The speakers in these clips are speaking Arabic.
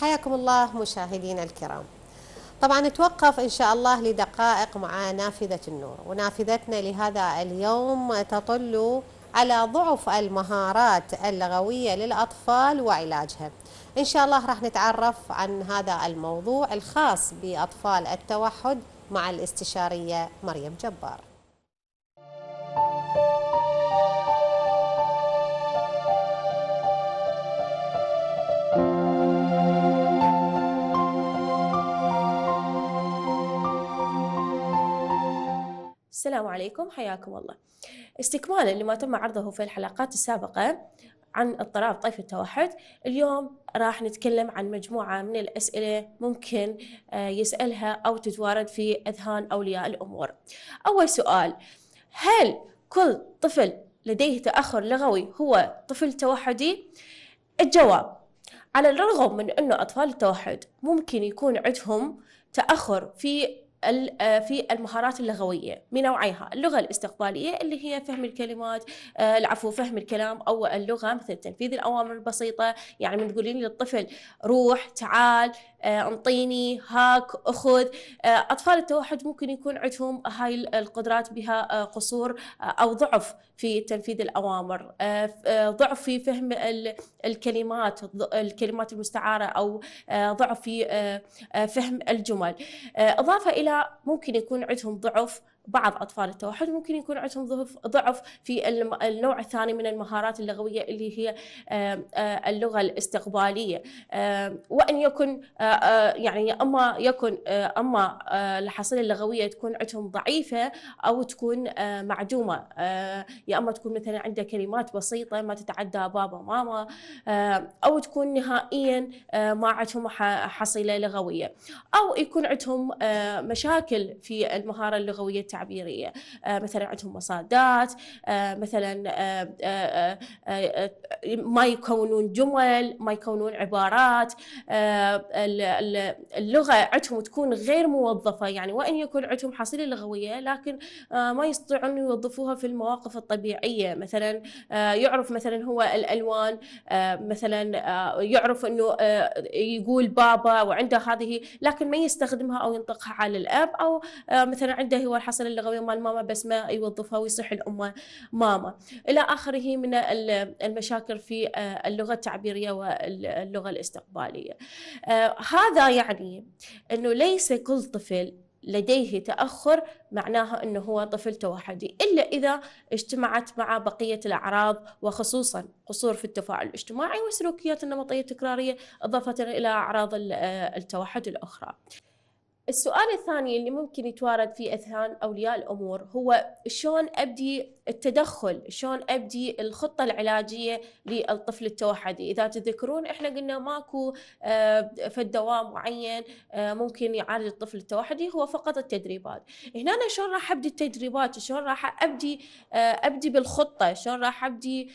حياكم الله مشاهدينا الكرام طبعا نتوقف إن شاء الله لدقائق مع نافذة النور ونافذتنا لهذا اليوم تطل على ضعف المهارات اللغوية للأطفال وعلاجها إن شاء الله راح نتعرف عن هذا الموضوع الخاص بأطفال التوحد مع الاستشارية مريم جبار السلام عليكم حياكم الله استكمالا لما تم عرضه في الحلقات السابقة عن اضطراب طيف التوحد اليوم راح نتكلم عن مجموعة من الأسئلة ممكن آه، يسألها أو تتوارد في أذهان أولياء الأمور أول سؤال هل كل طفل لديه تأخر لغوي هو طفل توحدي؟ الجواب على الرغم من أن أطفال التوحد ممكن يكون عندهم تأخر في آه، في المهارات اللغويه من نوعيها اللغه الاستقباليه اللي هي فهم الكلمات آه، العفو فهم الكلام او اللغه مثل تنفيذ الاوامر البسيطه يعني من تقولين للطفل روح تعال آه، انطيني هاك اخذ آه، اطفال التوحد ممكن يكون عندهم هاي القدرات بها آه، قصور او ضعف في تنفيذ الاوامر ضعف في فهم الكلمات الكلمات المستعاره او ضعف في فهم الجمل اضافه الى ممكن يكون عندهم ضعف بعض أطفال التوحد ممكن يكون عندهم ضعف في النوع الثاني من المهارات اللغوية اللي هي آه، اللغة الاستقبالية وأن يكن آه، آه، يعني أما يكن أما الحصيلة اللغوية تكون عندهم ضعيفة أو تكون معدومة يا أما تكون مثلا عنده كلمات بسيطة ما تتعدى بابا ماما أو تكون نهائيا ما عندهم حصيلة لغوية أو يكون عندهم مشاكل في المهارة اللغوية التعبيريه آه، مثلا عندهم مصادات آه، مثلا آه، ما يكونون جمل ما يكونون عبارات اللغه عندهم تكون غير موظفه يعني وان يكون عندهم حصيله لغويه لكن ما يستطيعون يوظفوها في المواقف الطبيعيه مثلا يعرف مثلا هو الالوان مثلا يعرف انه يقول بابا وعنده هذه لكن ما يستخدمها او ينطقها على الاب او مثلا عنده هو الحصيله العناصر اللغويه مال ماما بس ما يوظفها ويصيح الأم ماما الى اخره من المشاكل في آه، اللغه التعبيريه واللغه الاستقباليه آه، هذا يعني انه ليس كل طفل لديه تأخر معناها أنه هو طفل توحدي إلا إذا اجتمعت مع بقية الأعراض وخصوصا قصور في التفاعل الاجتماعي والسلوكيات النمطية التكرارية إضافة إلى أعراض آه، التوحد الأخرى السؤال الثاني اللي ممكن يتوارد في اذهان اولياء الامور هو شلون ابدي التدخل، شلون ابدي الخطه العلاجيه للطفل التوحدي، اذا تذكرون احنا قلنا ماكو آه، فد دواء معين آه، ممكن يعالج الطفل التوحدي هو فقط التدريبات، هنا أنا شلون راح ابدي التدريبات؟ شلون راح ابدي آه، ابدي بالخطه؟ شلون راح ابدي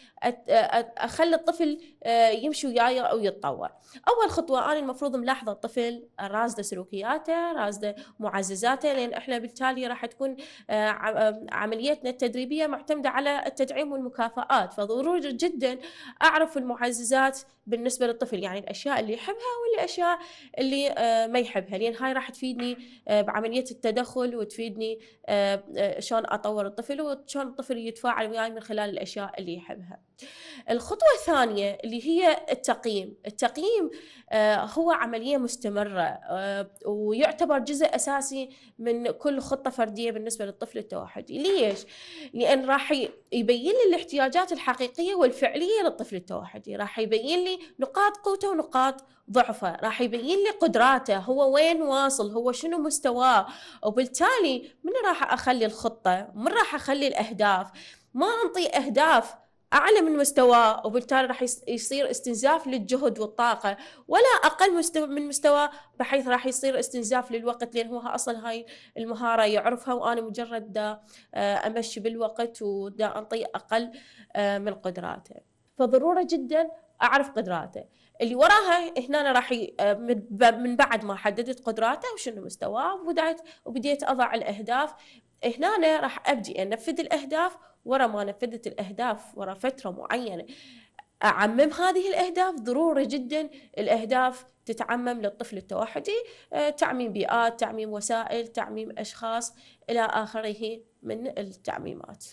اخلي الطفل آه، يمشي وياي او يتطور اول خطوه انا المفروض ملاحظه الطفل رازده سلوكياته رازده معززاته لان احنا بالتالي راح تكون آه، آه، عمليتنا التدريبيه معتمده على التدعيم والمكافآت فضروري جدا اعرف المعززات بالنسبه للطفل يعني الاشياء اللي يحبها والاشياء اللي ما يحبها لان هاي راح تفيدني بعمليه التدخل وتفيدني شلون اطور الطفل وشلون الطفل يتفاعل وياي من خلال الاشياء اللي يحبها الخطوه الثانيه اللي هي التقييم التقييم آه، هو عملية مستمرة آه، ويعتبر جزء أساسي من كل خطة فردية بالنسبة للطفل التوحدي ليش؟ لأن راح يبين لي الاحتياجات الحقيقية والفعلية للطفل التوحدي راح يبين لي نقاط قوته ونقاط ضعفه راح يبين لي قدراته هو وين واصل هو شنو مستواه وبالتالي من راح أخلي الخطة من راح أخلي الأهداف ما أنطي أهداف اعلى من مستواه وبالتالي راح يصير استنزاف للجهد والطاقه ولا اقل مستوى من مستواه بحيث راح يصير استنزاف للوقت لان هو اصلا هاي المهاره يعرفها وانا مجرد دا آه، امشي بالوقت ودا انطي اقل آه، من قدراته فضروره جدا اعرف قدراته اللي وراها هنا راح آه، من بعد ما حددت قدراته وشنو مستواه وبدات وبديت اضع الاهداف هنا أنا راح ابدي انفذ الاهداف ورا ما نفذت الاهداف ورا فتره معينه اعمم هذه الاهداف ضروري جدا الاهداف تتعمم للطفل التوحدي آه، تعميم بيئات تعميم وسائل تعميم اشخاص الى اخره من التعميمات